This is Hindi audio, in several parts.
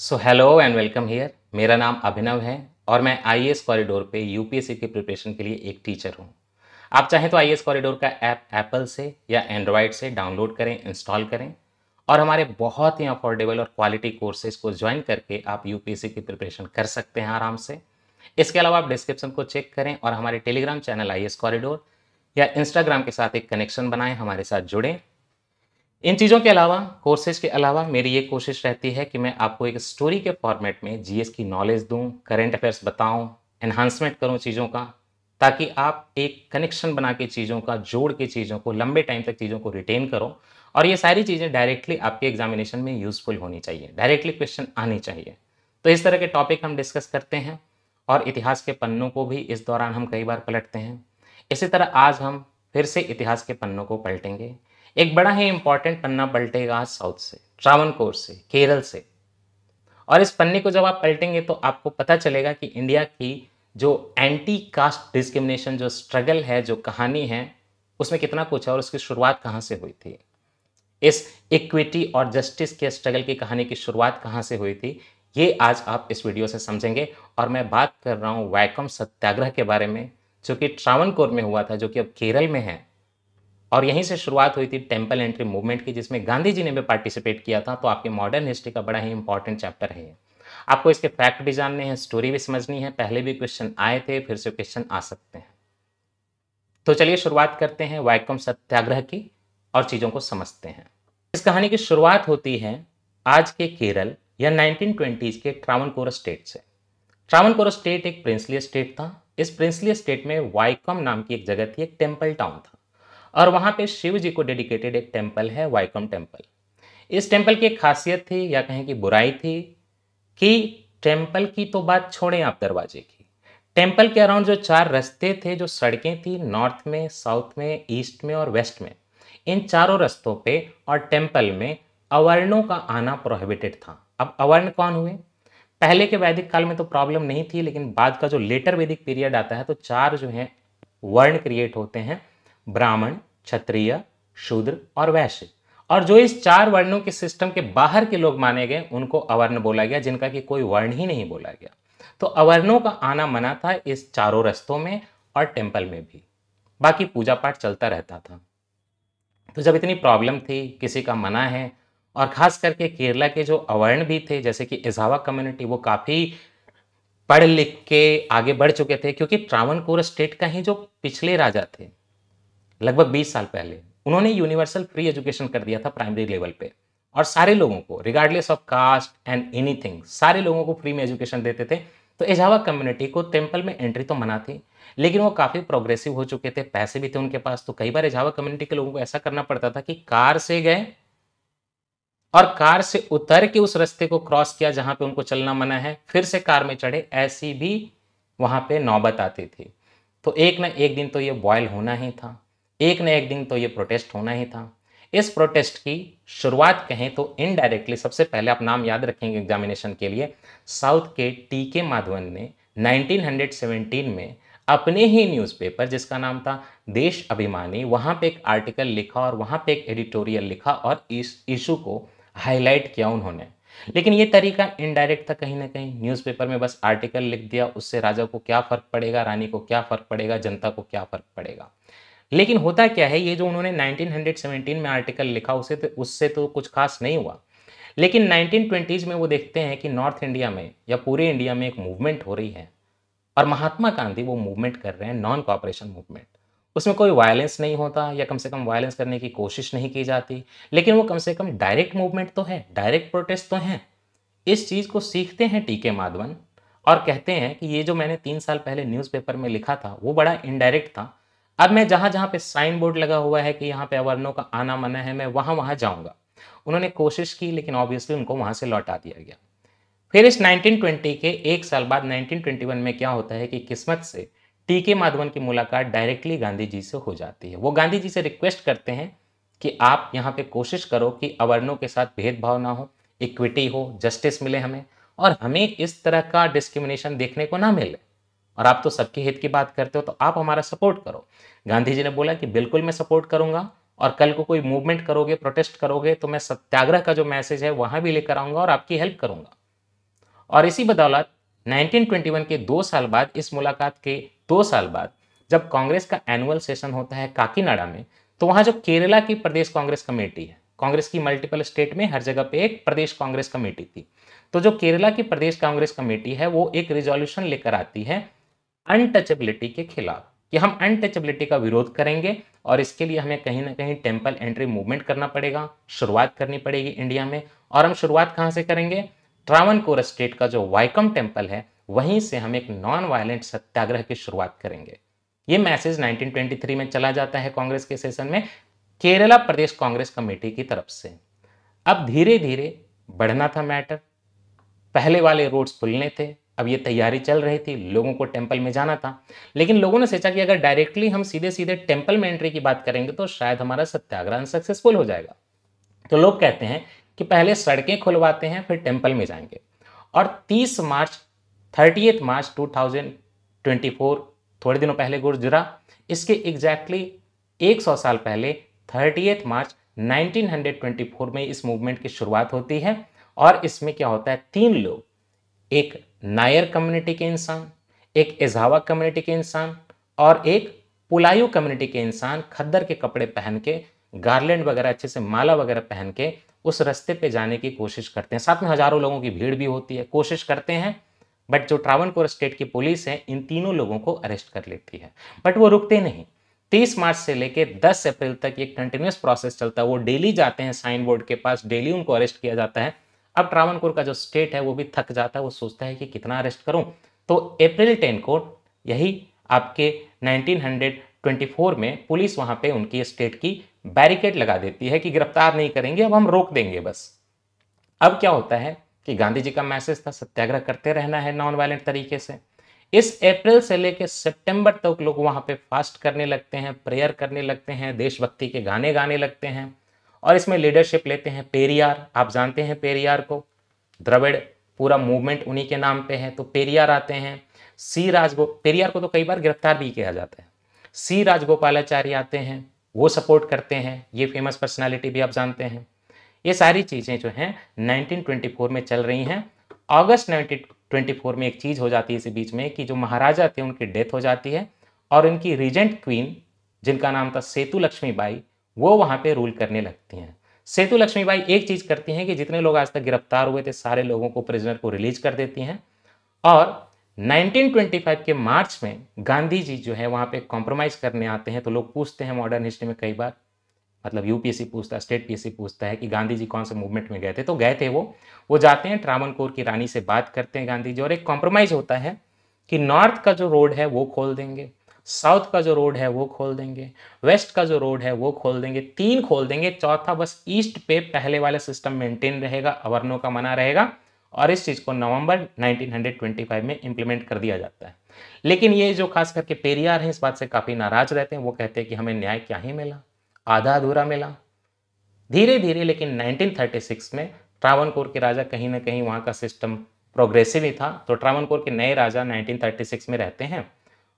so hello and welcome here मेरा नाम अभिनव है और मैं आई कॉरिडोर पे यूपीएससी की प्रिपरेशन के लिए एक टीचर हूँ आप चाहें तो आई कॉरिडोर का ऐप एप्पल से या एंड्रॉयड से डाउनलोड करें इंस्टॉल करें और हमारे बहुत ही अफोर्डेबल और क्वालिटी कोर्सेज को ज्वाइन करके आप यूपीएससी की प्रिपरेशन कर सकते हैं आराम से इसके अलावा आप डिस्क्रिप्शन को चेक करें और हमारे टेलीग्राम चैनल आई कॉरिडोर या इंस्टाग्राम के साथ एक कनेक्शन बनाएं हमारे साथ जुड़ें इन चीज़ों के अलावा कोर्सेज के अलावा मेरी ये कोशिश रहती है कि मैं आपको एक स्टोरी के फॉर्मेट में जीएस की नॉलेज दूं करेंट अफेयर्स बताऊं एनहांसमेंट करूं चीज़ों का ताकि आप एक कनेक्शन बना के चीज़ों का जोड़ के चीज़ों को लंबे टाइम तक चीज़ों को रिटेन करो और ये सारी चीज़ें डायरेक्टली आपके एग्जामिनेशन में यूज़फुल होनी चाहिए डायरेक्टली क्वेश्चन आने चाहिए तो इस तरह के टॉपिक हम डिस्कस करते हैं और इतिहास के पन्नों को भी इस दौरान हम कई बार पलटते हैं इसी तरह आज हम फिर से इतिहास के पन्नों को पलटेंगे एक बड़ा ही इंपॉर्टेंट पन्ना पलटेगा साउथ से ट्रावनकोर से केरल से और इस पन्ने को जब आप पलटेंगे तो आपको पता चलेगा कि इंडिया की जो एंटी कास्ट डिस्क्रिमिनेशन जो स्ट्रगल है जो कहानी है उसमें कितना कुछ है और उसकी शुरुआत कहाँ से हुई थी इस इक्विटी और जस्टिस के स्ट्रगल की कहानी की शुरुआत कहाँ से हुई थी ये आज आप इस वीडियो से समझेंगे और मैं बात कर रहा हूँ वैकम सत्याग्रह के बारे में जो कि ट्रावनकोर में हुआ था जो कि अब केरल में है और यहीं से शुरुआत हुई थी टेम्पल एंट्री मूवमेंट की जिसमें गांधी जी ने भी पार्टिसिपेट किया था तो आपके मॉडर्न हिस्ट्री का बड़ा ही इंपॉर्टेंट चैप्टर है आपको इसके फैक्ट भी जानने हैं स्टोरी भी समझनी है पहले भी क्वेश्चन आए थे फिर से क्वेश्चन आ सकते हैं तो चलिए शुरुआत करते हैं वाइकम सत्याग्रह की और चीज़ों को समझते हैं इस कहानी की शुरुआत होती है आज के केरल या ट्वेंटीज के ट्रावनकोर स्टेट से ट्रावनकोर स्टेट एक प्रिंसली स्टेट था इस प्रिंसली स्टेट में वाइकम नाम की एक जगह थी एक टेम्पल टाउन था और वहाँ पे शिव जी को डेडिकेटेड एक टेम्पल है वाइकम टेम्पल इस टेम्पल की एक खासियत थी या कहें कि बुराई थी कि टेम्पल की तो बात छोड़ें आप दरवाजे की टेम्पल के अराउंड जो चार रस्ते थे जो सड़कें थी नॉर्थ में साउथ में ईस्ट में और वेस्ट में इन चारों रस्तों पे और टेम्पल में अवर्णों का आना प्रोहिबिटेड था अब अवर्ण कौन हुए पहले के वैदिक काल में तो प्रॉब्लम नहीं थी लेकिन बाद का जो लेटर वैदिक पीरियड आता है तो चार जो हैं वर्ण क्रिएट होते हैं ब्राह्मण क्षत्रिय शूद्र और वैश्य और जो इस चार वर्णों के सिस्टम के बाहर के लोग माने गए उनको अवर्ण बोला गया जिनका कि कोई वर्ण ही नहीं बोला गया तो अवर्णों का आना मना था इस चारों रस्तों में और टेम्पल में भी बाकी पूजा पाठ चलता रहता था तो जब इतनी प्रॉब्लम थी किसी का मना है और ख़ास करके केरला के जो अवर्ण भी थे जैसे कि इजावा कम्युनिटी वो काफ़ी पढ़ लिख के आगे बढ़ चुके थे क्योंकि ट्रावनकोर स्टेट का ही जो पिछले राजा थे लगभग 20 साल पहले उन्होंने यूनिवर्सल फ्री एजुकेशन कर दिया था प्राइमरी लेवल पे और सारे लोगों को regardless of caste and anything सारे लोगों को फ्री में एजुकेशन देते थे तो एजावा कम्युनिटी को टेम्पल में एंट्री तो मना थी लेकिन वो काफ़ी प्रोग्रेसिव हो चुके थे पैसे भी थे उनके पास तो कई बार एजावा कम्युनिटी के लोगों को ऐसा करना पड़ता था कि कार से गए और कार से उतर के उस रास्ते को क्रॉस किया जहां पे उनको चलना मना है फिर से कार में चढ़े ऐसी भी वहां पे नौबत आती थी तो एक ना एक दिन तो ये बॉयल होना ही था एक न एक दिन तो ये प्रोटेस्ट होना ही था इस प्रोटेस्ट की शुरुआत कहें तो इनडायरेक्टली सबसे पहले आप नाम याद रखेंगे एग्जामिनेशन के लिए साउथ के टी के माधवन ने 1917 में अपने ही न्यूज़पेपर जिसका नाम था देश अभिमानी वहाँ पे एक आर्टिकल लिखा और वहाँ पे एक एडिटोरियल लिखा और इस इशू को हाईलाइट किया उन्होंने लेकिन ये तरीका इनडायरेक्ट था कहीं ना कहीं न्यूज़पेपर में बस आर्टिकल लिख दिया उससे राजा को क्या फ़र्क पड़ेगा रानी को क्या फ़र्क पड़ेगा जनता को क्या फ़र्क पड़ेगा लेकिन होता क्या है ये जो उन्होंने 1917 में आर्टिकल लिखा उसे तो उससे तो कुछ खास नहीं हुआ लेकिन 1920s में वो देखते हैं कि नॉर्थ इंडिया में या पूरे इंडिया में एक मूवमेंट हो रही है और महात्मा गांधी वो मूवमेंट कर रहे हैं नॉन कॉपरेशन मूवमेंट उसमें कोई वायलेंस नहीं होता या कम से कम वायलेंस करने की कोशिश नहीं की जाती लेकिन वो कम से कम डायरेक्ट मूवमेंट तो है डायरेक्ट प्रोटेस्ट तो हैं इस चीज़ को सीखते हैं टीके माधवन और कहते हैं कि ये जो मैंने तीन साल पहले न्यूज़पेपर में लिखा था वो बड़ा इनडायरेक्ट था अब मैं जहाँ जहाँ पे साइन बोर्ड लगा हुआ है कि यहाँ पे अवर्णों का आना मना है मैं वहाँ वहाँ जाऊँगा उन्होंने कोशिश की लेकिन ऑब्वियसली उनको वहाँ से लौटा दिया गया फिर इस 1920 के एक साल बाद 1921 में क्या होता है कि किस्मत से टी के माधवन की मुलाकात डायरेक्टली गांधी जी से हो जाती है वो गांधी जी से रिक्वेस्ट करते हैं कि आप यहाँ पे कोशिश करो कि अवर्णों के साथ भेदभाव ना हो इक्विटी हो जस्टिस मिले हमें और हमें इस तरह का डिस्क्रिमिनेशन देखने को ना मिले और आप तो सबके हित की बात करते हो तो आप हमारा सपोर्ट करो गांधी जी ने बोला कि बिल्कुल मैं सपोर्ट करूंगा और कल को कोई मूवमेंट करोगे प्रोटेस्ट करोगे तो मैं सत्याग्रह का जो मैसेज है वहां भी लेकर आऊंगा और आपकी हेल्प करूंगा और इसी बदौलत 1921 के दो साल बाद इस मुलाकात के दो साल बाद जब कांग्रेस का एनुअल सेशन होता है काकीनाडा में तो वहां जो केरला की प्रदेश कांग्रेस कमेटी है कांग्रेस की मल्टीपल स्टेट में हर जगह पे एक प्रदेश कांग्रेस कमेटी थी तो जो केरला की प्रदेश कांग्रेस कमेटी है वो एक रिजोल्यूशन लेकर आती है अनटचेबिलिटी के खिलाफ कि हम अनटचेबिलिटी का विरोध करेंगे और इसके लिए हमें कहीं ना कहीं टेम्पल एंट्री मूवमेंट करना पड़ेगा शुरुआत करनी पड़ेगी इंडिया में और हम शुरुआत कहाँ से करेंगे ट्रावन कोर स्टेट का जो वाइकम टेम्पल है वहीं से हम एक नॉन वायलेंट सत्याग्रह की शुरुआत करेंगे ये मैसेज 1923 में चला जाता है कांग्रेस के सेशन में केरला प्रदेश कांग्रेस कमेटी की तरफ से अब धीरे धीरे बढ़ना था मैटर पहले वाले रोड्स खुलने थे अब ये तैयारी चल रही थी लोगों को टेम्पल में जाना था लेकिन लोगों ने सोचा कि अगर डायरेक्टली हम सीधे सीधे टेम्पल में एंट्री की बात करेंगे तो शायद हमारा सत्याग्रहण सक्सेसफुल हो जाएगा तो लोग कहते हैं कि पहले सड़कें खुलवाते हैं फिर टेम्पल में जाएंगे और 30 मार्च थर्टी मार्च 2024 थोड़े दिनों पहले गुर्जरा इसके एग्जैक्टली एक सौ साल पहले थर्टी मार्च 1924 में इस मूवमेंट की शुरुआत होती है और इसमें क्या होता है तीन लोग एक नायर कम्युनिटी के इंसान एक एजावा कम्युनिटी के इंसान और एक पुलायु कम्युनिटी के इंसान खद्दर के कपड़े पहन के गार्लैंड वगैरह अच्छे से माला वगैरह पहन के उस रास्ते पे जाने की कोशिश करते हैं साथ में हजारों लोगों की भीड़ भी होती है कोशिश करते हैं बट जो ट्रावनकोर स्टेट की पुलिस है इन तीनों लोगों को अरेस्ट कर लेती है बट वो रुकते नहीं तीस मार्च से लेकर दस अप्रैल तक ये कंटिन्यूस प्रोसेस चलता है वो डेली जाते हैं साइन बोर्ड के पास डेली उनको अरेस्ट किया जाता है अब ट्रावनकोर का जो स्टेट है वो भी थक जाता है वो सोचता है कि कितना अरेस्ट करूं तो अप्रैल टेन को यही आपके 1924 में पुलिस वहां पे उनकी स्टेट की बैरिकेड लगा देती है कि गिरफ्तार नहीं करेंगे अब हम रोक देंगे बस अब क्या होता है कि गांधी जी का मैसेज था सत्याग्रह करते रहना है नॉन वायलेंट तरीके से इस अप्रैल से लेकर सितंबर तक लोग वहां पे फास्ट करने लगते हैं प्रेयर करने लगते हैं देशभक्ति के गाने गाने लगते हैं और इसमें लीडरशिप लेते हैं पेरियार आप जानते हैं पेरियार को द्रविड़ पूरा मूवमेंट उन्हीं के नाम पे है तो पेरियार आते हैं सी राजगो पेरियार को तो कई बार गिरफ्तार भी किया जाता है सी राजगोपालाचार्य आते हैं वो सपोर्ट करते हैं ये फेमस पर्सनैलिटी भी आप जानते हैं ये सारी चीज़ें जो हैं नाइनटीन में चल रही हैं अगस्त 1924 में एक चीज़ हो जाती है इसी बीच में कि जो महाराजा थे उनकी डेथ हो जाती है और इनकी रीजेंट क्वीन जिनका नाम था सेतु लक्ष्मी बाई वो वहाँ पे रूल करने लगती हैं सेतु लक्ष्मी बाई एक चीज़ करती हैं कि जितने लोग आज तक गिरफ्तार हुए थे सारे लोगों को प्रिजनर को रिलीज कर देती हैं और 1925 के मार्च में गांधी जी जो है वहाँ पे कॉम्प्रोमाइज़ करने आते हैं तो लोग पूछते हैं मॉडर्न हिस्ट्री में कई बार मतलब यूपीएससी पूछता है स्टेट पीएससी पूछता है कि गांधी जी कौन से मूवमेंट में गए थे तो गए थे वो वो जाते हैं ट्रामन की रानी से बात करते हैं गांधी जी और एक कॉम्प्रोमाइज़ होता है कि नॉर्थ का जो रोड है वो खोल देंगे साउथ का जो रोड है वो खोल देंगे वेस्ट का जो रोड है वो खोल देंगे तीन खोल देंगे चौथा बस ईस्ट पे पहले वाला सिस्टम मेंटेन रहेगा अवर्नों का मना रहेगा और इस चीज़ को नवंबर 1925 में इम्प्लीमेंट कर दिया जाता है लेकिन ये जो खास करके पेरियार हैं इस बात से काफ़ी नाराज रहते हैं वो कहते हैं कि हमें न्याय क्या ही मिला आधा अधूरा मिला धीरे धीरे लेकिन 1936 में ट्रावनकोर के राजा कहीं ना कहीं वहाँ का सिस्टम प्रोग्रेसिव ही था तो ट्रावनकोर के नए राजा 1936 में रहते हैं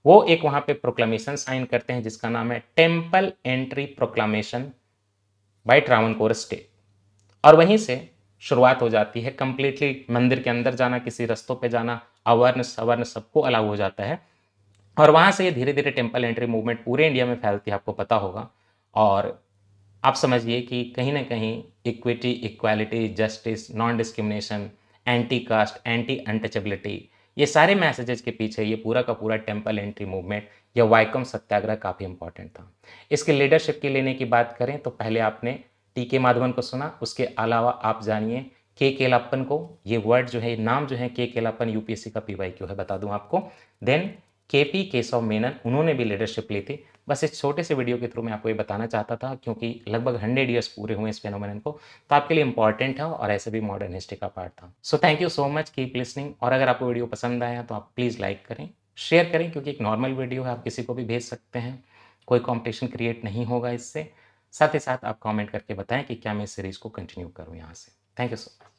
वो एक वहां पे प्रोक्लामेशन साइन करते हैं जिसका नाम है temple entry proclamation by core state और वहीं से शुरुआत हो जाती है कम्प्लीटली मंदिर के अंदर जाना किसी रस्तों पे जाना अवर्ण सवर्ण सबको अलाउ हो जाता है और वहाँ से ये धीरे धीरे टेम्पल एंट्री मूवमेंट पूरे इंडिया में फैलती है आपको पता होगा और आप समझिए कि कहीं ना कहीं equity equality justice non discrimination anti caste anti untouchability ये सारे मैसेजेस के पीछे ये पूरा का पूरा टेम्पल एंट्री मूवमेंट या वाइकम सत्याग्रह काफ़ी इंपॉर्टेंट था इसके लीडरशिप की लेने की बात करें तो पहले आपने टी के माधवन को सुना उसके अलावा आप जानिए के केलापन को ये वर्ड जो है नाम जो है के केलापन यूपीएससी का पी है बता दूं आपको देन के पी केशव मेनन उन्होंने भी लीडरशिप ली थी बस इस छोटे से वीडियो के थ्रू मैं आपको ये बताना चाहता था क्योंकि लगभग हंड्रेड ईयर्स पूरे हुए इस फेनोमेन को तो आपके लिए इंपॉर्टेंट है और ऐसे भी मॉडर्न हिस्ट्री का पार्ट था so thank you so much keep listening और अगर आपको वीडियो पसंद आया तो आप प्लीज़ लाइक करें शेयर करें क्योंकि एक नॉर्मल वीडियो है आप किसी को भी भेज सकते हैं कोई कॉम्पिटिशन क्रिएट नहीं होगा इससे साथ ही साथ आप कॉमेंट करके बताएं कि क्या मैं इस सीरीज़ को कंटिन्यू करूँ यहाँ से थैंक यू सो मच